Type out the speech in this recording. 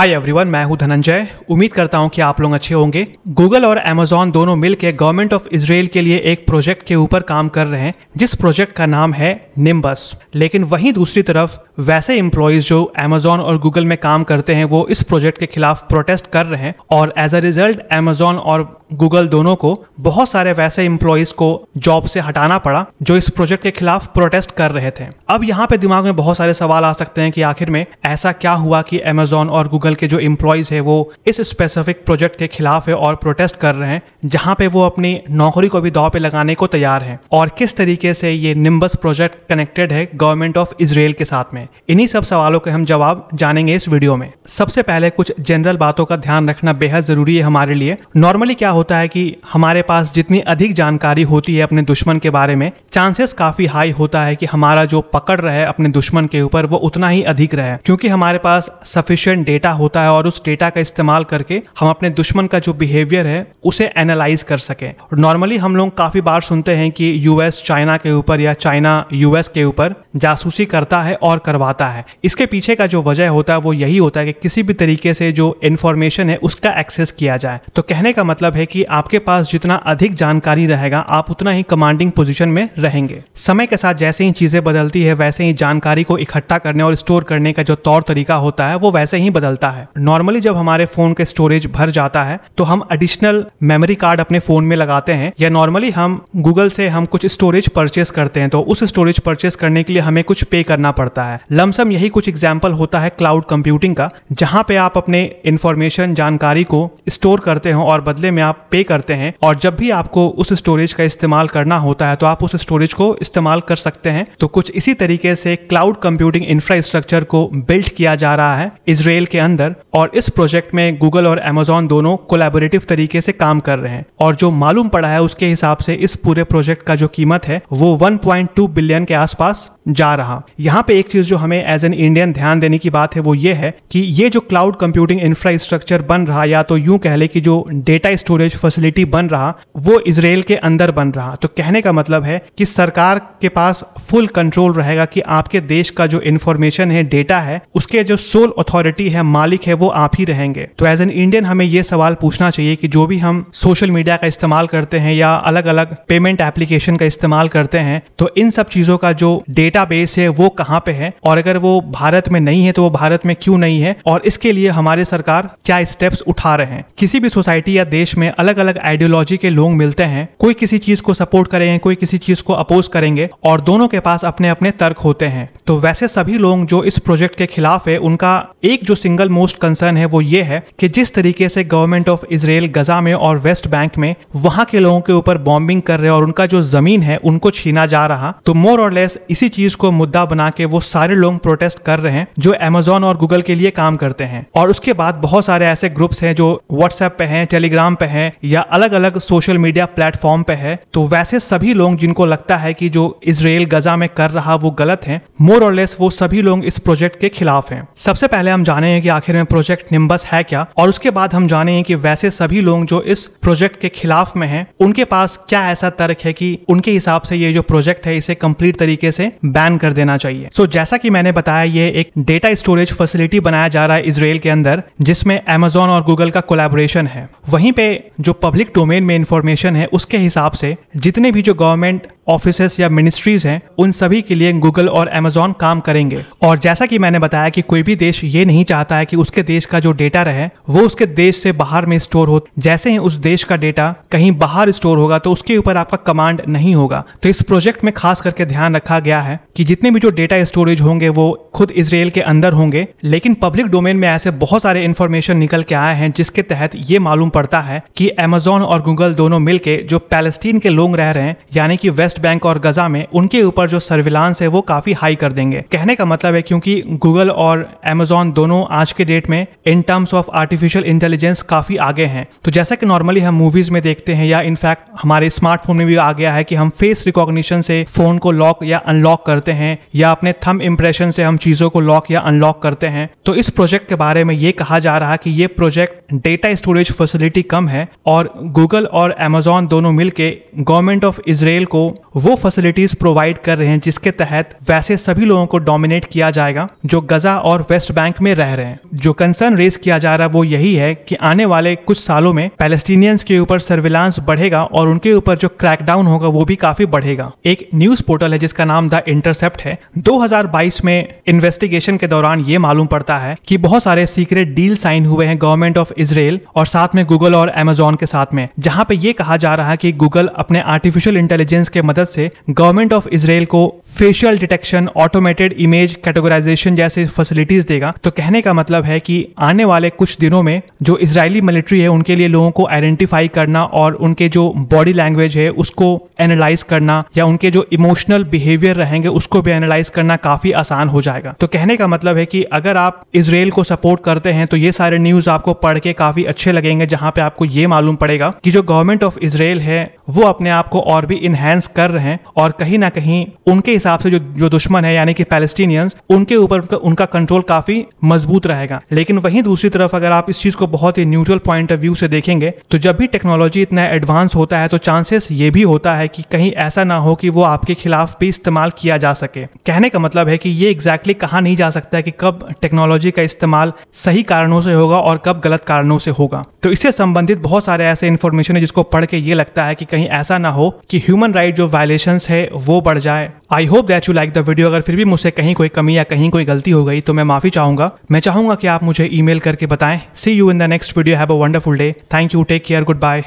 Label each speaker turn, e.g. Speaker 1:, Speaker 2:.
Speaker 1: hi everyone मैं हूं धनंजय उम्मीद करता हूं कि आप लोग अच्छे होंगे गूगल और अमेजोन दोनों मिलकर गवर्नमेंट ऑफ इसराइल के लिए एक प्रोजेक्ट के ऊपर काम कर रहे हैं जिस प्रोजेक्ट का नाम है निम्बस लेकिन वहीं दूसरी तरफ वैसे इम्प्लॉयज जो एमेजोन और गूगल में काम करते हैं वो इस प्रोजेक्ट के खिलाफ प्रोटेस्ट कर रहे हैं और एज अ रिजल्ट एमेजोन और गूगल दोनों को बहुत सारे वैसे इम्प्लॉयज को जॉब से हटाना पड़ा जो इस प्रोजेक्ट के खिलाफ प्रोटेस्ट कर रहे थे अब यहाँ पे दिमाग में बहुत सारे सवाल आ सकते हैं कि आखिर में ऐसा क्या हुआ कि अमेजोन और गूगल के जो इम्प्लॉयज है वो इस स्पेसिफिक प्रोजेक्ट के खिलाफ है और प्रोटेस्ट कर रहे हैं जहाँ पे वो अपनी नौकरी को भी दाव पे लगाने को तैयार है और किस तरीके से ये निम्बस प्रोजेक्ट कनेक्टेड है गवर्नमेंट ऑफ इसराइल के साथ में इन्हीं सब सवालों के हम जवाब जानेंगे इस वीडियो में सबसे पहले कुछ जनरल बातों का ध्यान रखना बेहद ज़रूरी है हमारे लिए नॉर्मली क्या होता है कि हमारे पास जितनी अधिक जानकारी होती है अपने दुश्मन के बारे में चांसेस काफ़ी हाई होता है कि हमारा जो पकड़ रहे अपने दुश्मन के ऊपर वो उतना ही अधिक रहे क्योंकि हमारे पास सफिशियंट डेटा होता है और उस डेटा का इस्तेमाल करके हम अपने दुश्मन का जो बिहेवियर है उसे एनालाइज कर सके नॉर्मली हम लोग काफ़ी बार सुनते हैं कि यूएस चाइना के ऊपर या चाइना यूएस के ऊपर जासूसी करता है और करवा करवाता है इसके पीछे का जो वजह होता है वो यही होता है कि किसी भी तरीके से जो इन्फॉर्मेशन है उसका एक्सेस किया जाए तो कहने का मतलब है कि आपके पास जितना अधिक जानकारी रहेगा आप उतना ही कमांडिंग पोजिशन में रहेंगे समय के साथ जैसे ही चीजें बदलती है वैसे ही जानकारी को इकट्ठा करने और स्टोर करने का जो तौर तरीका होता है वो वैसे ही बदलता है नॉर्मली जब हमारे फोन के स्टोरेज भर जाता है तो हम एडिशनल मेमोरी कार्ड अपने फोन में लगाते हैं या नॉर्मली हम गूगल से हम कुछ स्टोरेज परचेस करते हैं तो उस स्टोरेज परचेस करने के लिए हमें कुछ पे करना पड़ता है है लमसम यही कुछ एग्जाम्पल होता है क्लाउड कंप्यूटिंग का जहाँ पे आप अपने इन्फॉर्मेशन जानकारी को स्टोर करते हो और बदले में आप पे करते हैं और जब भी आपको उस स्टोरेज का इस्तेमाल करना होता है तो आप उस स्टोरेज को इस्तेमाल कर सकते हैं तो कुछ इसी तरीके से क्लाउड कंप्यूटिंग इंफ्रास्ट्रक्चर को बिल्ड किया जा रहा है इसराइल के अंदर और इस प्रोजेक्ट में गूगल और एमेजोन दोनों कोलेबोरेटिव तरीके से काम कर रहे हैं और जो मालूम पड़ा है उसके हिसाब से इस पूरे प्रोजेक्ट का जो कीमत है वो 1.2 बिलियन के आसपास जा रहा यहाँ पे एक चीज जो हमें एज एन इंडियन ध्यान देने की बात है वो ये है कि ये जो क्लाउड कंप्यूटिंग इंफ्रास्ट्रक्चर बन रहा या तो यूं कह ले कि जो डेटा स्टोरेज फैसिलिटी बन रहा वो इसराइल के अंदर बन रहा तो कहने का मतलब है कि सरकार के पास फुल कंट्रोल रहेगा कि आपके देश का जो इन्फॉर्मेशन है डेटा है उसके जो सोल अथॉरिटी है मालिक है वो आप ही रहेंगे तो एज एन इंडियन हमें ये सवाल पूछना चाहिए कि जो भी हम सोशल मीडिया का इस्तेमाल करते हैं या अलग अलग पेमेंट एप्लीकेशन का इस्तेमाल करते हैं तो इन सब चीजों का जो डेटा डेटाबेस है वो कहाँ पे है और अगर वो भारत में नहीं है तो वो भारत में क्यों नहीं है और इसके लिए हमारे सरकार क्या स्टेप्स उठा रहे हैं किसी भी सोसाइटी या देश में अलग अलग आइडियोलॉजी के लोग मिलते हैं कोई किसी चीज को सपोर्ट करेंगे कोई किसी चीज को अपोज करेंगे और दोनों के पास अपने अपने तर्क होते हैं तो वैसे सभी लोग जो इस प्रोजेक्ट के खिलाफ है उनका एक जो सिंगल मोस्ट कंसर्न है वो ये है कि जिस तरीके से गवर्नमेंट ऑफ इसराइल गजा में और वेस्ट बैंक में वहां के लोगों के ऊपर बॉम्बिंग कर रहे और उनका जो जमीन है उनको छीना जा रहा तो मोर और लेस इसी चीज को मुद्दा बना के वो सारे लोग प्रोटेस्ट कर रहे हैं जो अमेजोन और गूगल के लिए काम करते हैं और उसके बाद बहुत सारे ऐसे ग्रुप्स हैं जो व्हाट्सएप पे हैं टेलीग्राम पे हैं या अलग अलग सोशल मीडिया प्लेटफॉर्म पे है तो वैसे सभी लोग जिनको लगता है कि जो इसराइल गजा में कर रहा वो गलत है मोर और लेस वो सभी लोग इस प्रोजेक्ट के खिलाफ हैं सबसे पहले हम जाने कि आखिर में प्रोजेक्ट निम्बस है क्या और उसके बाद हम जाने कि वैसे सभी लोग जो इस प्रोजेक्ट के खिलाफ में हैं उनके पास क्या ऐसा तर्क है कि उनके हिसाब से ये जो प्रोजेक्ट है इसे कंप्लीट तरीके से बैन कर देना चाहिए सो so, जैसा कि मैंने बताया ये एक डेटा स्टोरेज फैसिलिटी बनाया जा रहा है इसराइल के अंदर जिसमें अमेजोन और गूगल का कोलेबोरेशन है वहीं पे जो पब्लिक डोमेन में इंफॉर्मेशन है उसके हिसाब से जितने भी जो गवर्नमेंट ऑफिस या मिनिस्ट्रीज हैं उन सभी के लिए गूगल और अमेजोन काम करेंगे और जैसा कि मैंने बताया कि कोई भी देश ये नहीं चाहता है कि उसके देश का जो डेटा रहे वो उसके देश से बाहर में स्टोर हो जैसे ही उस देश का डेटा कहीं बाहर स्टोर होगा तो उसके ऊपर आपका कमांड नहीं होगा तो इस प्रोजेक्ट में खास करके ध्यान रखा गया है कि जितने भी जो डेटा स्टोरेज होंगे वो खुद इसराइल के अंदर होंगे लेकिन पब्लिक डोमेन में ऐसे बहुत सारे इन्फॉर्मेशन निकल के आए हैं जिसके तहत ये मालूम पड़ता है कि अमेजोन और गूगल दोनों मिलके जो पैलेस्टीन के लोग रह रहे हैं यानी कि वेस्ट बैंक और गजा में उनके ऊपर जो सर्विलांस है वो काफी हाई कर देंगे कहने का मतलब है क्योंकि गूगल और अमेजोन दोनों आज के डेट में in terms of artificial intelligence काफी आगे हैं तो जैसा कि नॉर्मली हम मूवीज में देखते हैं या इनफैक्ट हमारे स्मार्टफोन में भी आ गया है कि हम फेस रिकॉग्निशन से फोन को लॉक या अनलॉक करते हैं या अपने थम इम्प्रेशन से हम चीज़ों को लॉक या अनलॉक करते हैं तो इस प्रोजेक्ट के बारे में ये कहा जा रहा है कि ये प्रोजेक्ट डेटा स्टोरेज फैसिलिटी कम है और गूगल और अमेजोन दोनों मिलके गवर्नमेंट ऑफ इसराइल को वो फैसिलिटीज प्रोवाइड कर रहे हैं जिसके तहत वैसे सभी लोगों को डोमिनेट किया जाएगा जो गजा और वेस्ट बैंक में रह रहे हैं जो कंसर्न रेस किया जा रहा है वो यही है कि आने वाले कुछ सालों में पैलेस्टीनियंस के ऊपर सर्विलांस बढ़ेगा और उनके ऊपर जो क्रैकडाउन होगा वो भी काफी बढ़ेगा एक न्यूज पोर्टल है जिसका नाम द इंटरसेप्ट है 2022 में इन्वेस्टिगेशन के दौरान ये मालूम पड़ता है कि बहुत सारे सीक्रेट डील साइन हुए हैं गवर्नमेंट ऑफ इसराइल और साथ में गूगल और एमेजोन के साथ में जहां पे ये कहा जा रहा है कि गूगल अपने आर्टिफिशियल इंटेलिजेंस के मदद से गवर्नमेंट ऑफ इसराइल को facial detection automated image categorisation जैसे फैसिलिटीज देगा तो कहने का मतलब है कि आने वाले कुछ दिनों में जो इसराइली मिलिट्री है उनके लिए लोगों को आइडेंटिफाई करना और उनके जो बॉडी लैंग्वेज है उसको एनालाइज करना या उनके जो इमोशनल बिहेवियर रहेंगे उसको भी एनालाइज करना काफी आसान हो जाएगा तो कहने का मतलब है कि अगर आप इसराइल को सपोर्ट करते हैं तो ये सारे न्यूज आपको पढ़ के काफी अच्छे लगेंगे जहां पे आपको ये मालूम पड़ेगा कि जो गवर्नमेंट ऑफ इसराइल है वो अपने आप को और भी इन्हेंस कर रहे हैं और कहीं ना कहीं उनके हिसाब से जो जो दुश्मन है यानी कि पैलेस्टीनियंस उनके ऊपर उनका, उनका कंट्रोल काफी मजबूत रहेगा लेकिन वहीं दूसरी तरफ अगर आप इस चीज को बहुत ही न्यूट्रल पॉइंट ऑफ व्यू से देखेंगे तो जब भी टेक्नोलॉजी इतना एडवांस होता है तो चांसेस ये भी होता है कि कहीं ऐसा ना हो कि वो आपके खिलाफ भी इस्तेमाल किया जा सके कहने का मतलब है कि ये एग्जैक्टली exactly कहा नहीं जा सकता है कि कब टेक्नोलॉजी का इस्तेमाल सही कारणों से होगा और कब गलत कारणों से होगा तो इससे संबंधित बहुत सारे ऐसे इन्फॉर्मेशन है जिसको पढ़ के ये लगता है कि कहीं कहीं ऐसा ना हो कि ह्यूमन राइट जो वायलेशन है वो बढ़ जाए I hope that you like the video अगर फिर भी मुझसे कहीं कोई कमी या कहीं कोई गलती हो गई तो मैं माफी चाहूंगा मैं चाहूंगा कि आप मुझे ईमेल करके बताएं see you in the next video have a wonderful day thank you take care good bye